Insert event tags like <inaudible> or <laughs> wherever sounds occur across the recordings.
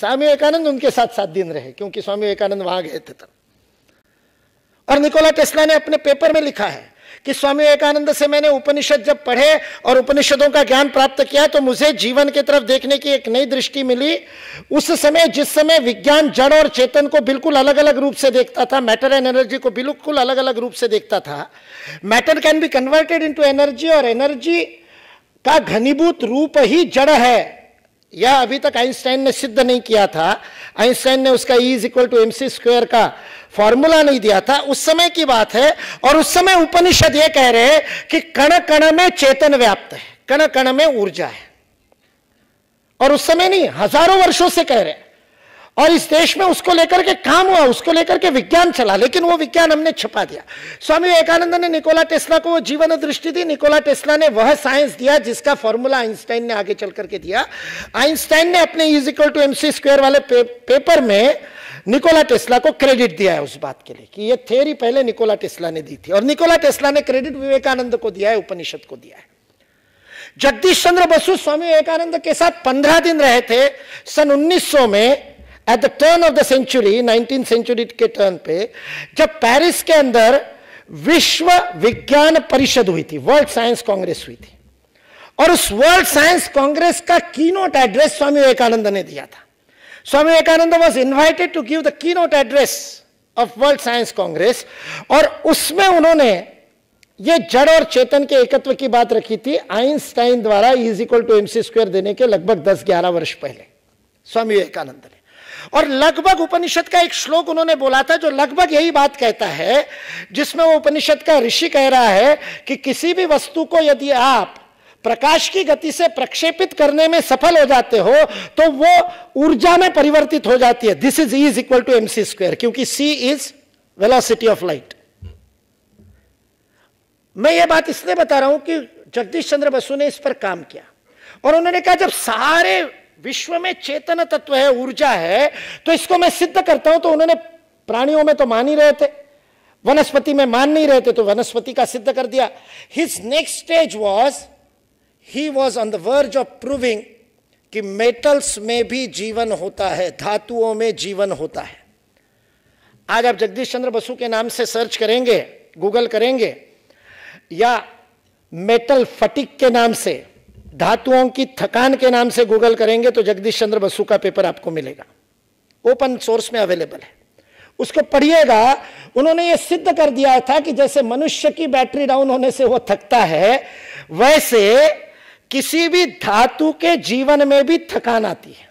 स्वामी विवेकानंद उनके साथ सात दिन रहे क्योंकि स्वामी विवेकानंद वहां गए थे तब और निकोला टेस्ला ने अपने पेपर में लिखा है कि स्वामी विवेकानंद से मैंने उपनिषद जब पढ़े और उपनिषदों का ज्ञान प्राप्त किया तो मुझे जीवन की तरफ देखने की एक नई दृष्टि मिली उस समय जिस समय विज्ञान जड़ और चेतन को बिल्कुल अलग अलग रूप से देखता था मैटर एंड एनर्जी को बिल्कुल अलग अलग रूप से देखता था matter can be converted into energy और एनर्जी का घनीभूत रूप ही जड़ है यह अभी तक आइंस्टाइन ने सिद्ध नहीं किया था आइंस्टाइन ने उसका E is equal to M C square का फॉर्मूला नहीं दिया था उस समय की बात है और उस समय उपनिषद यह कह रहे हैं कि कण कण में चेतन व्याप्त है कण कण में ऊर्जा है और उस समय नहीं हजारों वर्षों से कह रहे हैं और इस देश में उसको लेकर के काम हुआ उसको लेकर के विज्ञान चला लेकिन वो विज्ञान हमने छुपा दिया स्वामी विवेकानंद ने निकोला टेस्ला को वो जीवन दृष्टि दी निकोला टेस्ला ने वह साइंस दिया जिसका फॉर्मूला आइंस्टाइन ने आगे चल करके दिया आइंस्टाइन ने अपने is equal to M square वाले पे, पेपर में निकोला टेस्ला को क्रेडिट दिया है उस बात के लिए कि यह थेरी पहले निकोला टेस्ला ने दी थी और निकोला टेस्ला ने क्रेडिट विवेकानंद को दिया है उपनिषद को दिया है जगदीश चंद्र बसु स्वामी विवेकानंद के साथ पंद्रह दिन रहे थे सन 1900 में at the turn of the century nineteen century के टर्न पे जब पेरिस के अंदर विश्व विज्ञान परिषद हुई थी वर्ल्ड साइंस कांग्रेस हुई थी और उस वर्ल्ड साइंस कांग्रेस का कीनोट एड्रेस स्वामी विवेकानंद ने दिया था Swami Vivekananda was invited to give the keynote address of world science congress और उसमें उन्होंने ये जड़ और चेतन के एकत्व की बात रखी थी आइंस्टाइन द्वारा is equal to M C square square देने के लगभग 10-11 वर्ष पहले स्वामी विवेकानंद ने और लगभग उपनिषद का एक श्लोक उन्होंने बोला था जो लगभग यही बात कहता है जिसमें वो उपनिषद का ऋषि कह रहा है कि किसी भी वस्तु को यदि आप प्रकाश की गति से प्रक्षेपित करने में सफल हो जाते हो तो वो ऊर्जा में परिवर्तित हो जाती है this is is equal to M C square क्योंकि C is velocity of light मैं ये बात इसलिए बता रहा हूं कि जगदीश चंद्र बसु ने इस पर काम किया और उन्होंने कहा जब सारे विश्व में चेतन तत्व है ऊर्जा है तो इसको मैं सिद्ध करता हूं तो उन्होंने प्राणियों में तो मान ही रहे थे वनस्पति में मान नहीं रहे थे तो वनस्पति का सिद्ध कर दिया his next stage was he was on the verge of proving कि मेटल्स में भी जीवन होता है धातुओं में जीवन होता है आज आप जगदीश चंद्र बसु के नाम से सर्च करेंगे गूगल करेंगे या मेटल फटिक के नाम से धातुओं की थकान के नाम से गूगल करेंगे तो जगदीश चंद्र बसु का पेपर आपको मिलेगा ओपन सोर्स में अवेलेबल है उसको पढ़िएगा उन्होंने ये सिद्ध कर दिया था कि जैसे मनुष्य की बैटरी डाउन होने से वो थकता है वैसे किसी भी धातु के जीवन में भी थकान आती है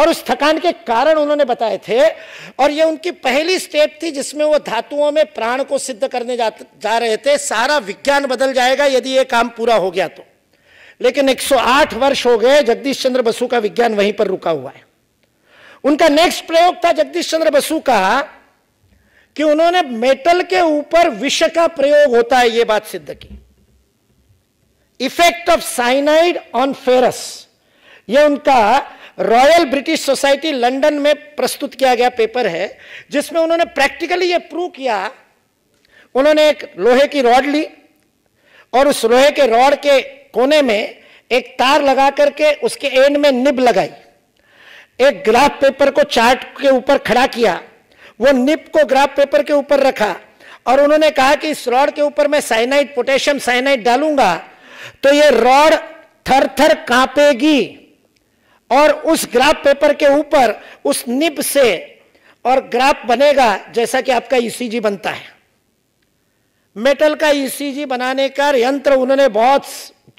और उस थकान के कारण उन्होंने बताए थे और ये उनकी पहली स्टेप थी जिसमें वो धातुओं में प्राण को सिद्ध करने जा, जा रहे थे सारा विज्ञान बदल जाएगा यदि ये काम पूरा हो गया तो लेकिन 108 वर्ष हो गए जगदीश चंद्र बसु का विज्ञान वहीं पर रुका हुआ है उनका नेक्स्ट प्रयोग था जगदीश चंद्र बसु का कि उन्होंने मेटल के ऊपर विष का प्रयोग होता है यह बात सिद्ध की effect of cyanide on ferrous यह उनका रॉयल ब्रिटिश सोसाइटी लंदन में प्रस्तुत किया गया पेपर है जिसमें उन्होंने प्रैक्टिकली यह प्रूव किया उन्होंने एक लोहे की रॉड ली और उस लोहे के रॉड के कोने में एक तार लगा करके उसके एंड में निब लगाई एक ग्राफ पेपर को चार्ट के ऊपर खड़ा किया वो निब को ग्राफ पेपर के ऊपर रखा और उन्होंने कहा कि इस रॉड के ऊपर मैं साइनाइड पोटेशियम साइनाइड डालूंगा तो ये रॉड थर थर कांपेगी और उस ग्राफ पेपर के ऊपर उस निब से और ग्राफ बनेगा जैसा कि आपका ईसीजी e बनता है मेटल का ईसीजी e बनाने का यंत्र उन्होंने बहुत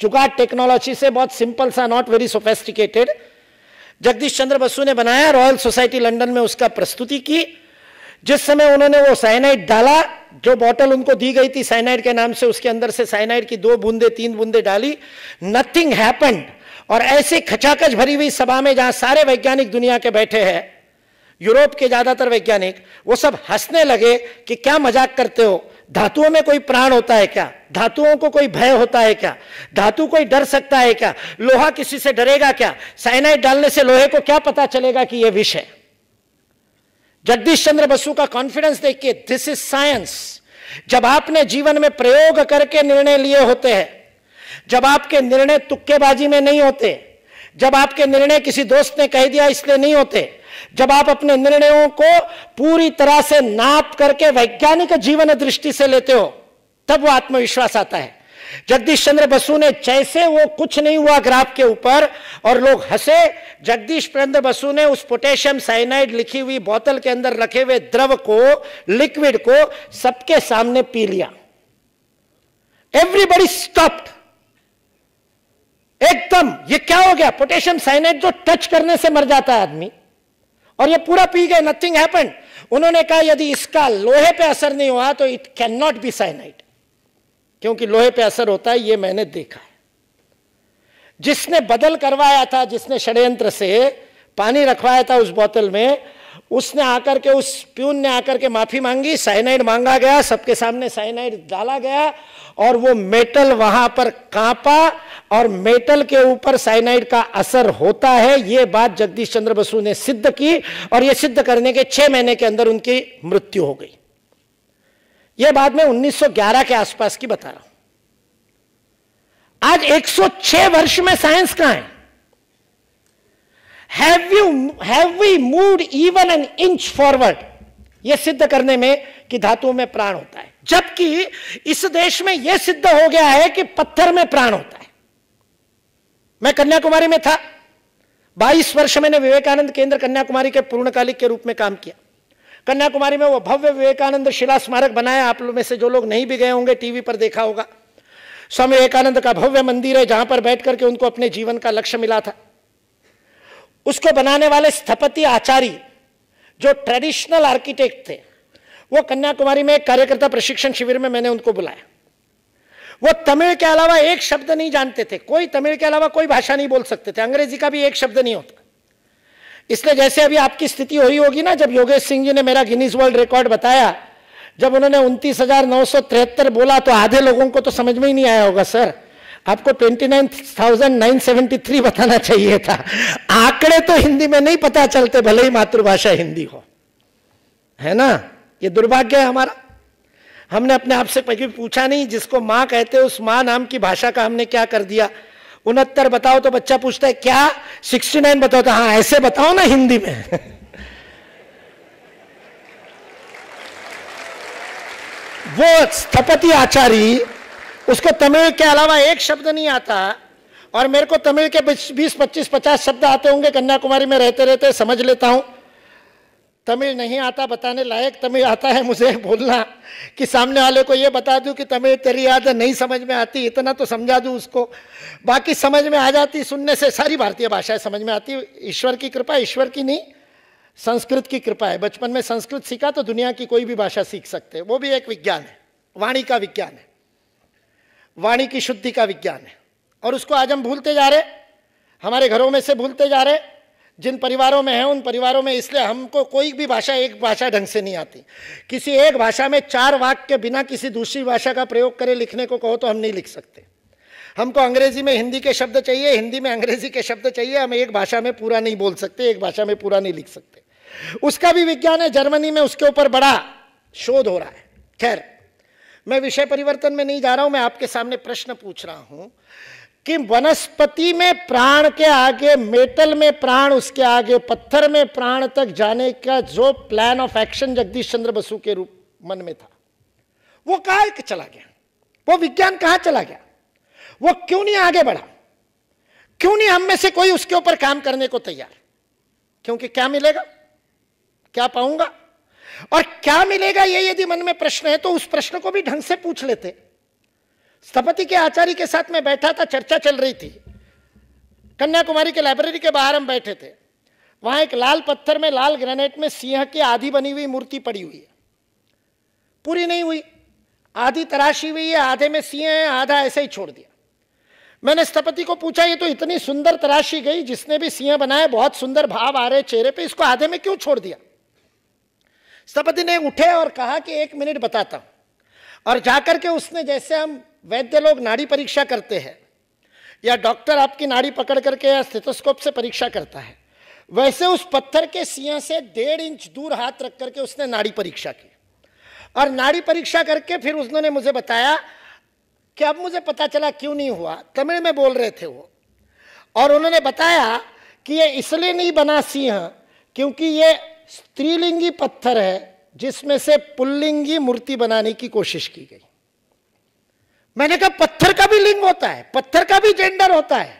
जुगाड़ टेक्नोलॉजी से बहुत सिंपल सा not very sophisticated Jagadish Chandra Basu ने बनाया रॉयल सोसाइटी लंदन में उसका प्रस्तुति की जिस समय उन्होंने वो साइनाइड डाला जो बॉटल उनको दी गई थी साइनाइड के नाम से उसके अंदर से साइनाइड की दो बूंदे तीन बूंदे डाली नथिंग हैपन और ऐसे खचाखच भरी हुई सभा में जहां सारे वैज्ञानिक दुनिया के बैठे हैं यूरोप के ज्यादातर वैज्ञानिक वो सब हंसने लगे कि क्या मजाक करते हो धातुओं में कोई प्राण होता है क्या धातुओं को कोई भय होता है क्या धातु कोई डर सकता है क्या लोहा किसी से डरेगा क्या साइनाइड डालने से लोहे को क्या पता चलेगा कि यह विष है जगदीश चंद्र बसु का कॉन्फिडेंस देखिए दिस इज साइंस जब आपने जीवन में प्रयोग करके निर्णय लिए होते हैं जब आपके निर्णय तुक्केबाजी में नहीं होते जब आपके निर्णय किसी दोस्त ने कह दिया इसलिए नहीं होते जब आप अपने निर्णयों को पूरी तरह से नाप करके वैज्ञानिक जीवन दृष्टि से लेते हो तब वो आत्मविश्वास आता है जगदीश चंद्र बसु ने जैसे वो कुछ नहीं हुआ ग्राफ के ऊपर और लोग हंसे जगदीश चंद्र बसु ने उस पोटेशियम साइनाइड लिखी हुई बोतल के अंदर रखे हुए द्रव को लिक्विड को सबके सामने पी लिया एवरीबडी स्टॉप्ड एकदम ये क्या हो गया पोटेशियम साइनाइड जो टच करने से मर जाता है आदमी और ये पूरा पी गए नथिंग हैपन उन्होंने कहा यदि इसका लोहे पे असर नहीं हुआ तो it can not be cyanide क्योंकि लोहे पे असर होता है ये मैंने देखा है जिसने बदल करवाया था जिसने षड्यंत्र से पानी रखवाया था उस बोतल में उसने आकर के उस प्यून ने आकर के माफ़ी मांगी साइनाइड मांगा गया सबके सामने साइनाइड डाला गया और वो मेटल वहां पर कांपा और मेटल के ऊपर साइनाइड का असर होता है ये बात जगदीश चंद्र बसु ने सिद्ध की और ये सिद्ध करने के छह महीने के अंदर उनकी मृत्यु हो गई ये बात मैं 1911 के आसपास की बता रहा हूं आज 106 वर्ष में साइंस कहां है have you have we move even an inch forward यह सिद्ध करने में कि धातुओं में प्राण होता है जबकि इस देश में यह सिद्ध हो गया है कि पत्थर में प्राण होता है मैं कन्याकुमारी में था 22 वर्ष मैंने विवेकानंद केंद्र कन्याकुमारी के पूर्णकालिक के रूप में काम किया कन्याकुमारी में वो भव्य विवेकानंद शिला स्मारक बनाया आप लोग में से जो लोग नहीं भी गए होंगे टीवी पर देखा होगा स्वामी विवेकानंद का भव्य मंदिर है जहां पर बैठ करके उनको अपने जीवन का लक्ष्य मिला था उसको बनाने वाले स्थपति आचार्य जो ट्रेडिशनल आर्किटेक्ट थे वो कन्याकुमारी में एक कार्यकर्ता प्रशिक्षण शिविर में मैंने उनको बुलाया वो तमिल के अलावा एक शब्द नहीं जानते थे कोई तमिल के अलावा कोई भाषा नहीं बोल सकते थे अंग्रेजी का भी एक शब्द नहीं होता इसलिए जैसे अभी आपकी स्थिति हुई होगी ना जब योगेश सिंह जी ने मेरा गिनीज वर्ल्ड रिकॉर्ड बताया जब उन्होंने उनतीस बोला तो आधे लोगों को तो समझ में ही नहीं आया होगा सर आपको 29,973 बताना चाहिए था आंकड़े तो हिंदी में नहीं पता चलते भले ही मातृभाषा हिंदी हो है ना ये दुर्भाग्य है हमारा हमने अपने आप से कभी पूछा नहीं जिसको माँ कहते उस माँ नाम की भाषा का हमने क्या कर दिया उनहत्तर बताओ तो बच्चा पूछता है क्या सिक्सटी नाइन बताओ तो हाँ ऐसे बताओ ना हिंदी में <laughs> वो स्थपति आचार्य उसको तमिल के अलावा एक शब्द नहीं आता और मेरे को तमिल के बीस पच्चीस पचास शब्द आते होंगे कन्याकुमारी में रहते रहते समझ लेता हूँ तमिल नहीं आता बताने लायक तमिल आता है मुझे बोलना कि सामने वाले को ये बता दूँ कि तमिल तेरी याद नहीं समझ में आती इतना तो समझा दूँ उसको बाकी समझ में आ जाती सुनने से सारी भारतीय भाषाएं समझ में आती ईश्वर की कृपा ईश्वर की नहीं संस्कृत की कृपा है बचपन में संस्कृत सीखा तो दुनिया की कोई भी भाषा सीख सकते वो भी एक विज्ञान है वाणी का विज्ञान है वाणी की शुद्धि का विज्ञान है और उसको आज हम भूलते जा रहे हमारे घरों में से भूलते जा रहे जिन परिवारों में हैं उन परिवारों में इसलिए हमको कोई भी भाषा एक भाषा ढंग से नहीं आती किसी एक भाषा में चार वाक्य के बिना किसी दूसरी भाषा का प्रयोग करे लिखने को कहो तो हम नहीं लिख सकते हमको अंग्रेजी में हिंदी के शब्द चाहिए हिंदी में अंग्रेजी के शब्द चाहिए हम एक भाषा में पूरा नहीं बोल सकते एक भाषा में पूरा नहीं लिख सकते उसका भी विज्ञान है जर्मनी में उसके ऊपर बड़ा शोध हो रहा है खैर मैं विषय परिवर्तन में नहीं जा रहा हूं मैं आपके सामने प्रश्न पूछ रहा हूं कि वनस्पति में प्राण के आगे मेटल में प्राण उसके आगे पत्थर में प्राण तक जाने का जो plan of action Jagadish Chandra Basu के रूप मन में था वो कहा चला गया वो विज्ञान कहां चला गया वो क्यों नहीं आगे बढ़ा क्यों नहीं हम में से कोई उसके ऊपर काम करने को तैयार क्योंकि क्या मिलेगा क्या पाऊंगा और क्या मिलेगा ये यदि मन में प्रश्न है तो उस प्रश्न को भी ढंग से पूछ लेते स्थपति के आचार्य के साथ में बैठा था चर्चा चल रही थी कन्याकुमारी के लाइब्रेरी के बाहर हम बैठे थे वहां एक लाल पत्थर में लाल ग्रेनेट में सिंह की आधी बनी हुई मूर्ति पड़ी हुई है पूरी नहीं हुई आधी तराशी हुई है आधे में सिंह है आधा ऐसे ही छोड़ दिया मैंने स्थपति को पूछा ये तो इतनी सुंदर तराशी गई जिसने भी सिंह बनाया बहुत सुंदर भाव आ रहे चेहरे पे इसको आधे में क्यों छोड़ दिया स्थपति ने उठे और कहा कि एक मिनट बताता हूं और जाकर के उसने जैसे हम वैद्य लोग नाड़ी परीक्षा करते हैं या डॉक्टर आपकी नाड़ी पकड़ करके या स्थितोस्कोप से परीक्षा करता है वैसे उस पत्थर के सिया से डेढ़ इंच दूर हाथ रख करके उसने नाड़ी परीक्षा की और नाड़ी परीक्षा करके फिर उसने मुझे बताया कि अब मुझे पता चला क्यों नहीं हुआ तमिल में बोल रहे थे वो और उन्होंने बताया कि ये इसलिए नहीं बना सिंह क्योंकि ये स्त्रीलिंगी पत्थर है जिसमें से पुल्लिंगी मूर्ति बनाने की कोशिश की गई मैंने कहा पत्थर का भी लिंग होता है पत्थर का भी जेंडर होता है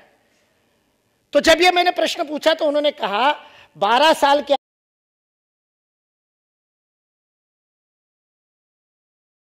तो जब ये मैंने प्रश्न पूछा तो उन्होंने कहा 12 साल के